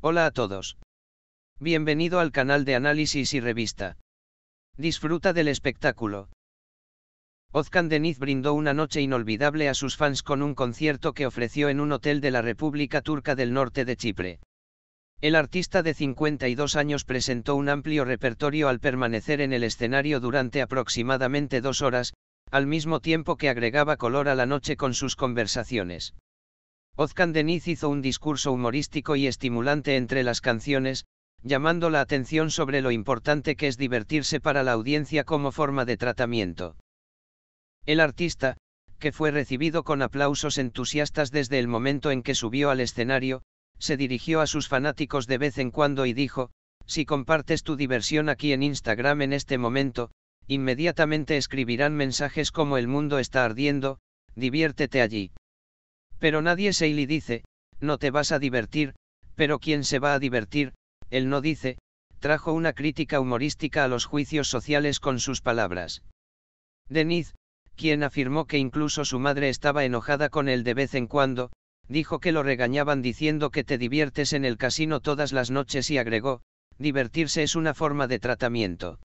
Hola a todos. Bienvenido al canal de análisis y revista. Disfruta del espectáculo. Ozcan Deniz brindó una noche inolvidable a sus fans con un concierto que ofreció en un hotel de la República Turca del Norte de Chipre. El artista de 52 años presentó un amplio repertorio al permanecer en el escenario durante aproximadamente dos horas, al mismo tiempo que agregaba color a la noche con sus conversaciones. Ozcan Deniz hizo un discurso humorístico y estimulante entre las canciones, llamando la atención sobre lo importante que es divertirse para la audiencia como forma de tratamiento. El artista, que fue recibido con aplausos entusiastas desde el momento en que subió al escenario, se dirigió a sus fanáticos de vez en cuando y dijo, si compartes tu diversión aquí en Instagram en este momento, inmediatamente escribirán mensajes como el mundo está ardiendo, diviértete allí. Pero nadie se le dice, no te vas a divertir, pero quien se va a divertir? Él no dice, trajo una crítica humorística a los juicios sociales con sus palabras. Deniz, quien afirmó que incluso su madre estaba enojada con él de vez en cuando, dijo que lo regañaban diciendo que te diviertes en el casino todas las noches y agregó, divertirse es una forma de tratamiento.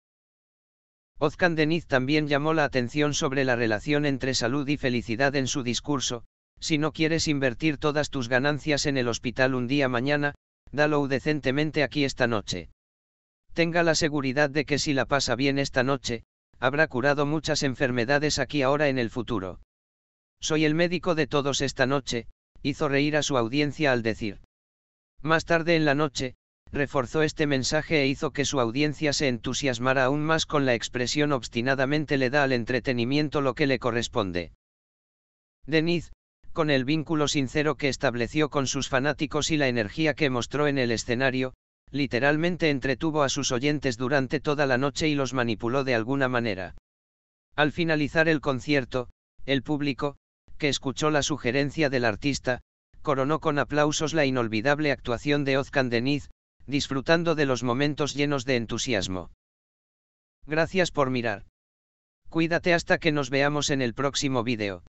Ozcan Deniz también llamó la atención sobre la relación entre salud y felicidad en su discurso, si no quieres invertir todas tus ganancias en el hospital un día mañana, dalo decentemente aquí esta noche. Tenga la seguridad de que si la pasa bien esta noche, habrá curado muchas enfermedades aquí ahora en el futuro. Soy el médico de todos esta noche, hizo reír a su audiencia al decir. Más tarde en la noche, reforzó este mensaje e hizo que su audiencia se entusiasmara aún más con la expresión obstinadamente le da al entretenimiento lo que le corresponde. Deniz, con el vínculo sincero que estableció con sus fanáticos y la energía que mostró en el escenario, literalmente entretuvo a sus oyentes durante toda la noche y los manipuló de alguna manera. Al finalizar el concierto, el público, que escuchó la sugerencia del artista, coronó con aplausos la inolvidable actuación de Ozkan Deniz, disfrutando de los momentos llenos de entusiasmo. Gracias por mirar. Cuídate hasta que nos veamos en el próximo vídeo.